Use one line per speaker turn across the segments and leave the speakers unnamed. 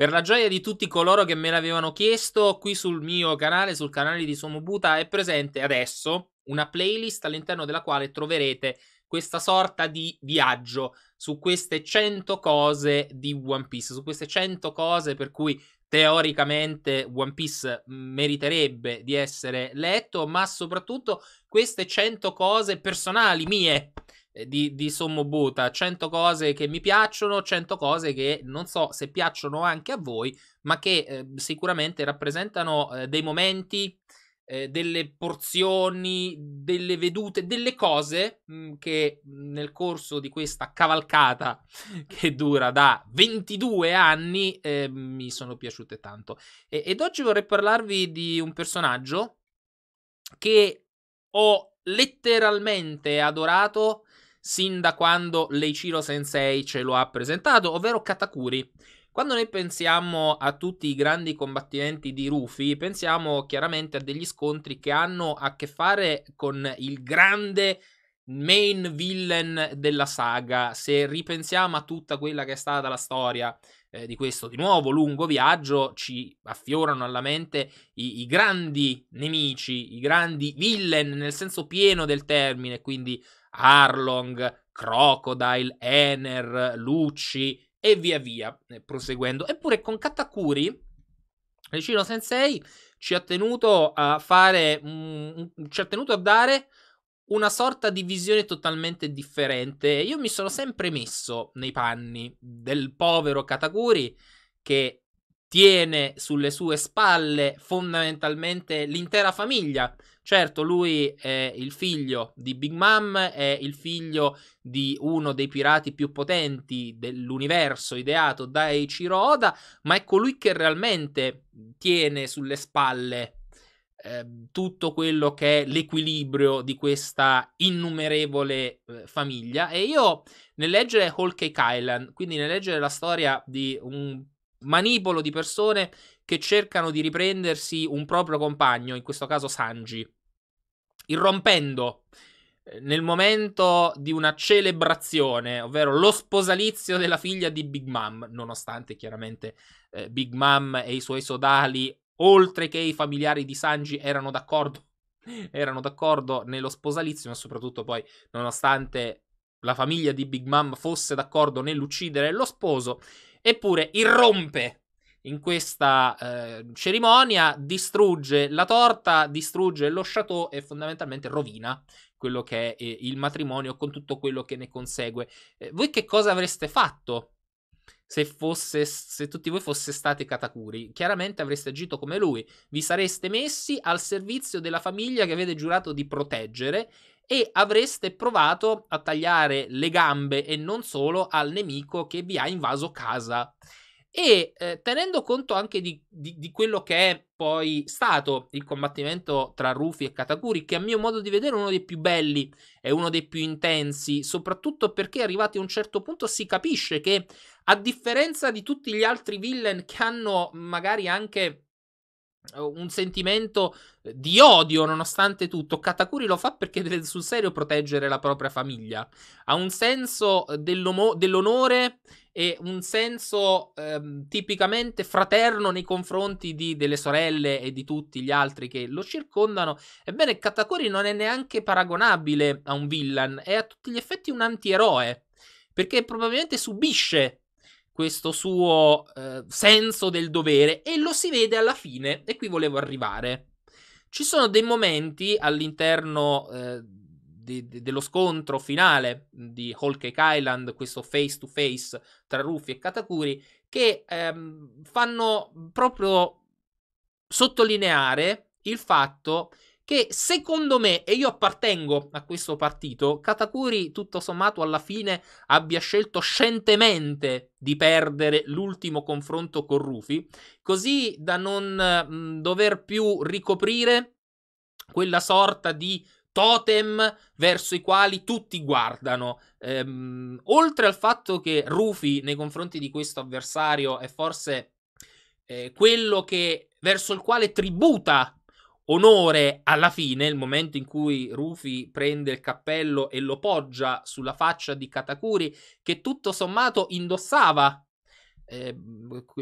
Per la gioia di tutti coloro che me l'avevano chiesto, qui sul mio canale, sul canale di Somobuta, è presente adesso una playlist all'interno della quale troverete questa sorta di viaggio su queste 100 cose di One Piece, su queste 100 cose per cui teoricamente One Piece mm, meriterebbe di essere letto, ma soprattutto queste 100 cose personali mie eh, di, di sommobuta, 100 cose che mi piacciono, 100 cose che non so se piacciono anche a voi, ma che eh, sicuramente rappresentano eh, dei momenti, eh, delle porzioni, delle vedute, delle cose mh, mm, che nel corso di questa cavalcata che dura da 22 anni ehm, mi sono piaciute tanto. E, ed oggi vorrei parlarvi di un personaggio che ho letteralmente adorato sin da quando Leichiro Sensei ce lo ha presentato, ovvero Katakuri. Quando noi pensiamo a tutti i grandi combattimenti di Rufy, pensiamo chiaramente a degli scontri che hanno a che fare con il grande main villain della saga. Se ripensiamo a tutta quella che è stata la storia eh, di questo di nuovo lungo viaggio, ci affiorano alla mente i, i, grandi nemici, i grandi villain nel senso pieno del termine, quindi Arlong, Crocodile, Ener, Lucci e via via, eh, proseguendo. Eppure con Katakuri, Ricino Sensei ci ha tenuto a fare, mh, ci ha tenuto a dare una sorta di visione totalmente differente. Io mi sono sempre messo nei panni del povero Katakuri che tiene sulle sue spalle fondamentalmente l'intera famiglia Certo, lui è il figlio di Big Mom, è il figlio di uno dei pirati più potenti dell'universo ideato da Eiichiro Oda, ma è colui ecco che realmente tiene sulle spalle ehm, tutto quello che è l'equilibrio di questa innumerevole eh, famiglia e io nel leggere Whole Cake Island quindi nel leggere la storia di un manipolo di persone che cercano di riprendersi un proprio compagno in questo caso Sanji irrompendo eh, nel momento di una celebrazione, ovvero lo sposalizio della figlia di Big Mom, nonostante chiaramente eh, Big Mom e i suoi sodali, oltre che i familiari di Sanji, erano d'accordo, erano d'accordo nello sposalizio, ma soprattutto poi, nonostante la famiglia di Big Mom fosse d'accordo nell'uccidere lo sposo, eppure irrompe in questa eh, cerimonia, distrugge la torta, distrugge lo chateau e fondamentalmente rovina quello che è eh, il matrimonio con tutto quello che ne consegue. Eh, voi che cosa avreste fatto se, fosse, se tutti voi foste stati Katakuri? Chiaramente avreste agito come lui, vi sareste messi al servizio della famiglia che avete giurato di proteggere e avreste provato a tagliare le gambe e non solo al nemico che vi ha invaso casa e eh, tenendo conto anche di, di, di, quello che è poi stato il combattimento tra Rufy e Katakuri, che a mio modo di vedere è uno dei più belli, è uno dei più intensi, soprattutto perché arrivati a un certo punto si capisce che a differenza di tutti gli altri villain che hanno magari anche uhm, un sentimento ehm, di odio nonostante tutto. Katakuri lo fa perché deve sul serio proteggere la propria famiglia. Ha un senso ehm, dell'onore e un senso ehm, tipicamente fraterno nei confronti di, delle sorelle e di tutti gli altri che lo circondano. Ebbene, Katakuri non è neanche paragonabile a un villain, è a tutti gli effetti un antieroe, perché probabilmente subisce questo suo eh, senso del dovere e lo si vede alla fine, e qui volevo arrivare. Ci sono dei momenti all'interno eh, di, di, dello scontro finale di Whole Cake Island, questo face to face tra Ruffy e Katakuri, che ehm, fanno proprio sottolineare il fatto che secondo me, e io appartengo a questo partito, Katakuri tutto sommato alla fine abbia scelto scientemente di perdere l'ultimo confronto con Rufy, così da non mh, dover più ricoprire quella sorta di totem verso i quali tutti guardano. Ehm, oltre al fatto che Rufy nei confronti di questo avversario è forse eh, quello che, verso il quale tributa onore alla fine, il momento in cui Rufy prende il cappello e lo poggia sulla faccia di Katakuri, che tutto sommato indossava eh,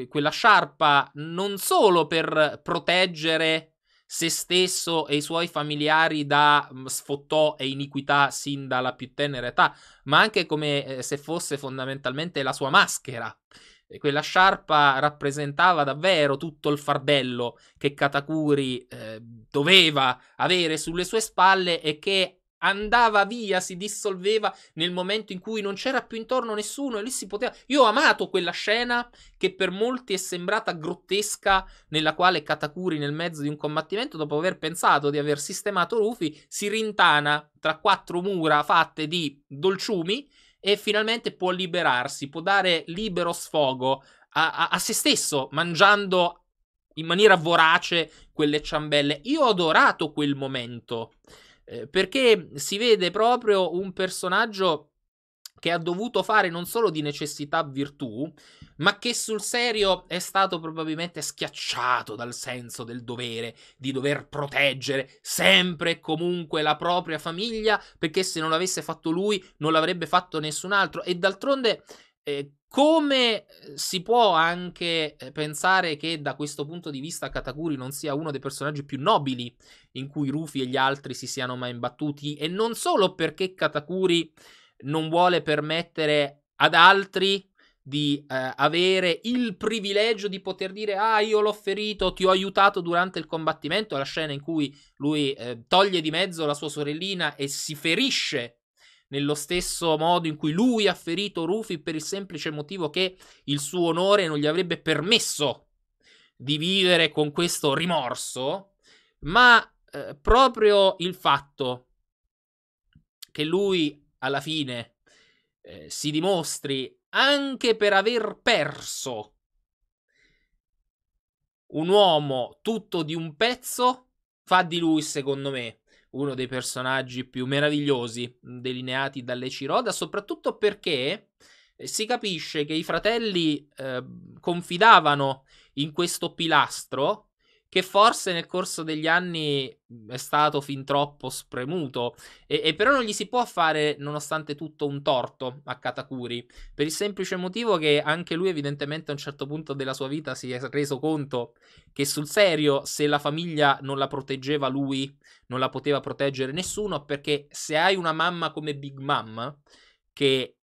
quella sciarpa non solo per proteggere se stesso e i suoi familiari da sfottò e iniquità sin dalla più tenera età, ma anche come eh, se fosse fondamentalmente la sua maschera. E quella sciarpa rappresentava davvero tutto il fardello che Katakuri eh, doveva avere sulle sue spalle e che andava via, si dissolveva nel momento in cui non c'era più intorno nessuno e lì si poteva. Io ho amato quella scena che per molti è sembrata grottesca, nella quale Katakuri nel mezzo di un combattimento, dopo aver pensato di aver sistemato Rufy, si rintana tra quattro mura fatte di dolciumi e finalmente può liberarsi, può dare libero sfogo a, a, a se stesso, mangiando in maniera vorace quelle ciambelle. Io ho adorato quel momento. Eh, perché si vede proprio un personaggio che ha dovuto fare non solo di necessità virtù, ma che sul serio è stato probabilmente schiacciato dal senso del dovere di dover proteggere sempre e comunque la propria famiglia, perché se non l'avesse fatto lui non l'avrebbe fatto nessun altro. E d'altronde Ehm, come ehm, si può anche ehm, pensare che da questo punto di vista Katakuri non sia uno dei personaggi più nobili in cui Rufy e gli altri si siano mai imbattuti? E non solo perché Katakuri non vuole permettere ad altri di eh, avere il privilegio di poter dire ah io l'ho ferito, ti ho aiutato durante il combattimento, la scena in cui lui eh, toglie di mezzo la sua sorellina e si ferisce nello stesso modo in cui lui ha ferito Rufy per il semplice motivo che il suo onore non gli avrebbe permesso di vivere con questo rimorso, ma eh, proprio il fatto che lui alla fine eh, si dimostri anche per aver perso un uomo tutto di un pezzo fa di lui, secondo me, uno dei personaggi più meravigliosi delineati dalle Ciroda, soprattutto perché eh, si capisce che i fratelli eh, confidavano in questo pilastro che forse nel corso degli anni mhmm, è stato fin troppo spremuto e, e, però non gli si può fare nonostante tutto un torto a Katakuri per il semplice motivo che anche lui evidentemente a un certo punto della sua vita si è reso conto che sul serio se la famiglia non la proteggeva lui non la poteva proteggere nessuno perché se hai una mamma come Big Mom che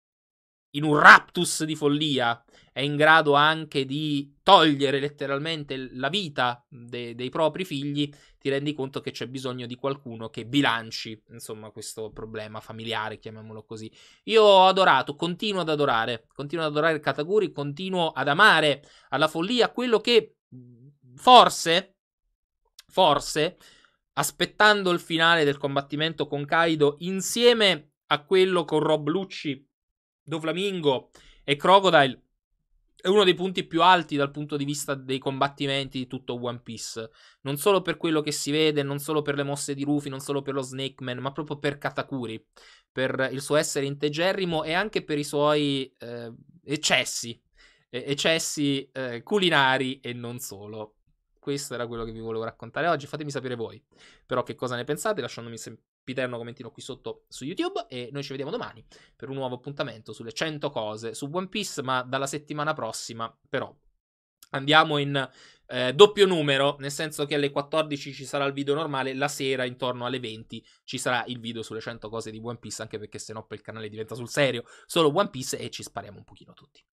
in un raptus di follia è in grado anche di togliere letteralmente la vita de- dei propri figli, ti rendi conto che c'è bisogno di qualcuno che bilanci, insomma, questo problema familiare, chiamiamolo così. Io ho adorato, continuo ad adorare, continuo ad adorare Kataguri, continuo ad amare alla follia quello che forse forse aspettando il finale del combattimento con Kaido insieme a quello con Rob Lucci Doflamingo e Crocodile è uno dei punti più alti dal punto di vista dei combattimenti di tutto One Piece. Non solo per quello che si vede, non solo per le mosse di Rufy, non solo per lo Snake Man, ma proprio per Katakuri, per il suo essere integerrimo e anche per i suoi eh, eccessi, eh, eccessi eh, culinari e non solo. Questo era quello che vi volevo raccontare oggi, fatemi sapere voi però che cosa ne pensate lasciandomi sem- Piterno commentino qui sotto su YouTube e noi ci vediamo domani per un nuovo appuntamento sulle 100 cose su One Piece, ma dalla settimana prossima però andiamo in eh, doppio numero, nel senso che alle 14 ci sarà il video normale, la sera intorno alle 20 ci sarà il video sulle 100 cose di One Piece, anche perché sennò poi il canale diventa sul serio, solo One Piece e ci spariamo un pochino tutti.